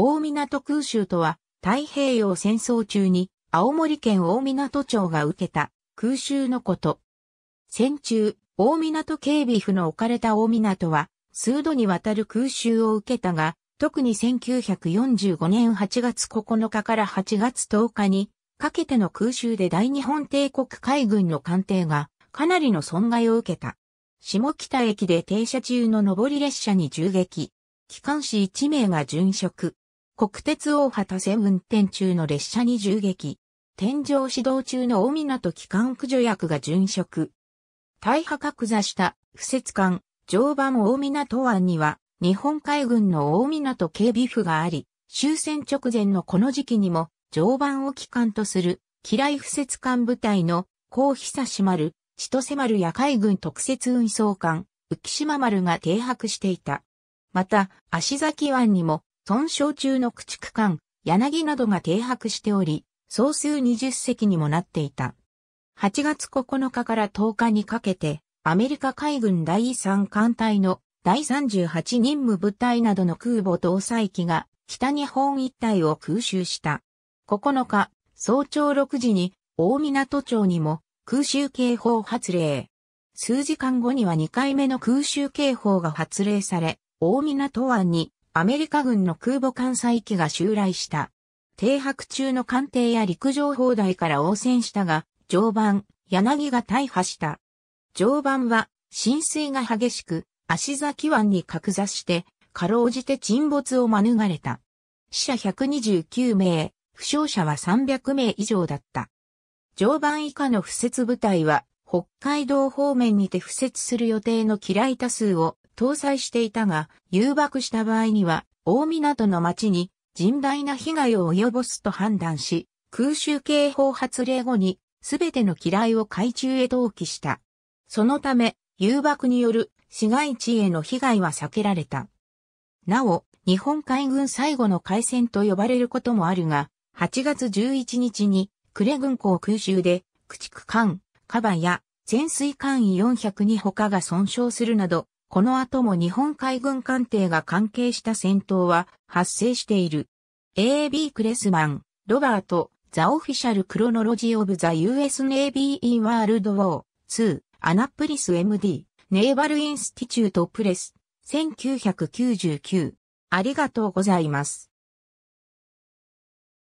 大港空襲とは、太平洋戦争中に、青森県大港町が受けた空襲のこと。戦中、大港警備府の置かれた大港は、数度にわたる空襲を受けたが、特に1945年8月9日から8月10日に、かけての空襲で大日本帝国海軍の艦艇が、かなりの損害を受けた。下北駅で停車中の上り列車に銃撃。機関士1名が殉職。国鉄大畑線運転中の列車に銃撃。天井指導中の大港機関駆除役が殉職。大破格座した不設艦、常磐大港湾には、日本海軍の大港警備府があり、終戦直前のこの時期にも、常磐を機関とする、機雷不設艦部隊の、高久志丸、千歳丸や海軍特設運送艦、浮島丸が停泊していた。また、足崎湾にも、損傷中の駆逐艦、柳などが停泊しており、総数20隻にもなっていた。8月9日から10日にかけて、アメリカ海軍第3艦隊の第38任務部隊などの空母搭載機が北日本一帯を空襲した。9日、早朝6時に大港町にも空襲警報発令。数時間後には2回目の空襲警報が発令され、大港湾にアメリカ軍の空母艦載機が襲来した。停泊中の艦艇や陸上砲台から応戦したが、常磐、柳が大破した。常磐は浸水が激しく、足崎湾に格座して、かろうじて沈没を免れた。死者129名、負傷者は300名以上だった。常磐以下の敷設部隊は、北海道方面にて敷設する予定の機雷多数を搭載していたが、誘爆した場合には、大港の町に甚大な被害を及ぼすと判断し、空襲警報発令後に、すべての機雷を海中へ投棄した。そのため、誘爆による市街地への被害は避けられた。なお、日本海軍最後の海戦と呼ばれることもあるが、8月11日に、呉軍港空襲で、駆逐艦、カバや潜水艦員402他が損傷するなど、この後も日本海軍艦艇が関係した戦闘は発生している。A.B. クレスマン、ロバート、ザ・オフィシャル・クロノロジー・オブ・ザ・ US Navy in World War II、アナプリス MD、ネーバル・インスティチュート・プレス、1999。ありがとうございます。